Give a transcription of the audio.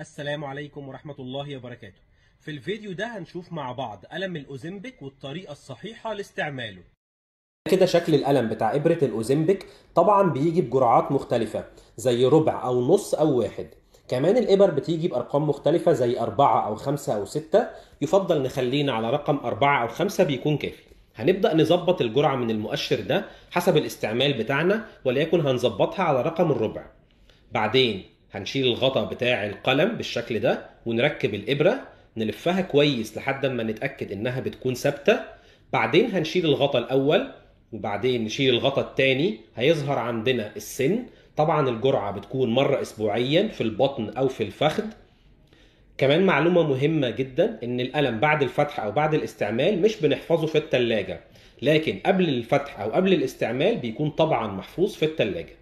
السلام عليكم ورحمة الله وبركاته في الفيديو ده هنشوف مع بعض ألم الأوزمبيك والطريقة الصحيحة لاستعماله كده شكل الألم بتاع إبرة الأوزمبيك طبعا بيجي بجرعات مختلفة زي ربع أو نص أو واحد كمان الإبر بتيجي بأرقام مختلفة زي أربعة أو خمسة أو ستة يفضل نخلينا على رقم أربعة أو خمسة بيكون كافي هنبدأ نظبط الجرعة من المؤشر ده حسب الاستعمال بتاعنا وليكن هنظبطها على رقم الربع بعدين هنشيل الغطا بتاع القلم بالشكل ده ونركب الابره نلفها كويس لحد ما نتاكد انها بتكون ثابته بعدين هنشيل الغطا الاول وبعدين نشيل الغطا الثاني هيظهر عندنا السن طبعا الجرعه بتكون مره اسبوعيا في البطن او في الفخذ كمان معلومة مهمة جدا إن القلم بعد الفتح أو بعد الاستعمال مش بنحفظه في التلاجة لكن قبل الفتح أو قبل الاستعمال بيكون طبعا محفوظ في التلاجة